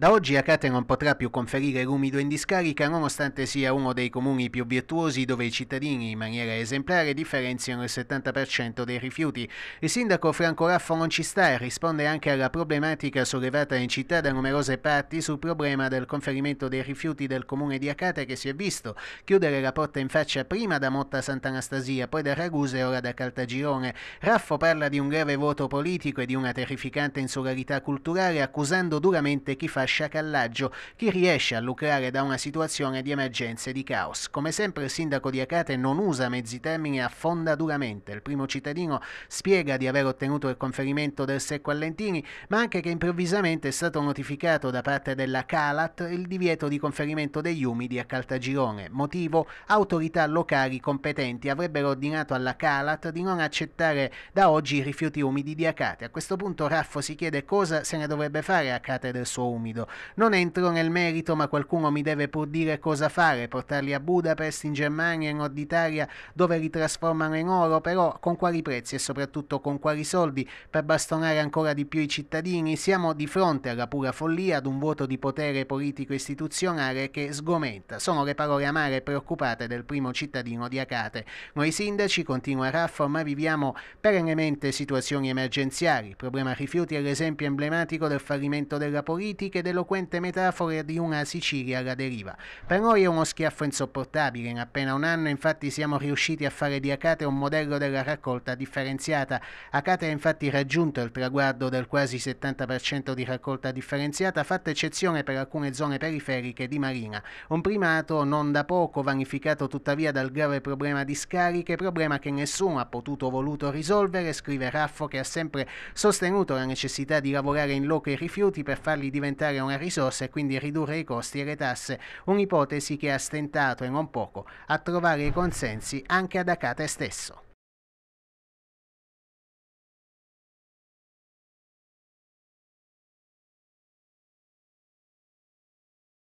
Da oggi Acate non potrà più conferire l'umido in discarica nonostante sia uno dei comuni più virtuosi dove i cittadini in maniera esemplare differenziano il 70% dei rifiuti. Il sindaco Franco Raffo non ci sta e risponde anche alla problematica sollevata in città da numerose parti sul problema del conferimento dei rifiuti del comune di Acate che si è visto chiudere la porta in faccia prima da Motta Sant'Anastasia, poi da Ragusa e ora da Caltagirone. Raffo parla di un grave vuoto politico e di una terrificante insularità culturale accusando duramente chi fa sciacallaggio chi riesce a lucrare da una situazione di emergenza e di caos. Come sempre il sindaco di Acate non usa mezzi termini e affonda duramente. Il primo cittadino spiega di aver ottenuto il conferimento del secco Allentini, ma anche che improvvisamente è stato notificato da parte della Calat il divieto di conferimento degli umidi a Caltagirone. Motivo? Autorità locali competenti avrebbero ordinato alla Calat di non accettare da oggi i rifiuti umidi di Acate. A questo punto Raffo si chiede cosa se ne dovrebbe fare Acate del suo umido credo. Non entro nel merito, ma qualcuno mi deve pur dire cosa fare, portarli a Budapest, in Germania, in Nord Italia, dove li trasformano in oro, però con quali prezzi e soprattutto con quali soldi per bastonare ancora di più i cittadini? Siamo di fronte alla pura follia, ad un vuoto di potere politico istituzionale che sgomenta. Sono le parole amare e preoccupate del primo cittadino di Acate. Noi sindaci, continua Raffo, ma viviamo perennemente situazioni emergenziali. Il problema rifiuti è l'esempio emblematico del fallimento della politica e del eloquente metafora di una Sicilia alla deriva. Per noi è uno schiaffo insopportabile, in appena un anno infatti siamo riusciti a fare di Acate un modello della raccolta differenziata. Acate ha infatti raggiunto il traguardo del quasi 70% di raccolta differenziata, fatta eccezione per alcune zone periferiche di Marina, un primato non da poco vanificato tuttavia dal grave problema di scariche, problema che nessuno ha potuto o voluto risolvere, scrive Raffo che ha sempre sostenuto la necessità di lavorare in loco i rifiuti per farli diventare è una risorsa e quindi ridurre i costi e le tasse, un'ipotesi che ha stentato e non poco a trovare i consensi anche ad Akata stesso.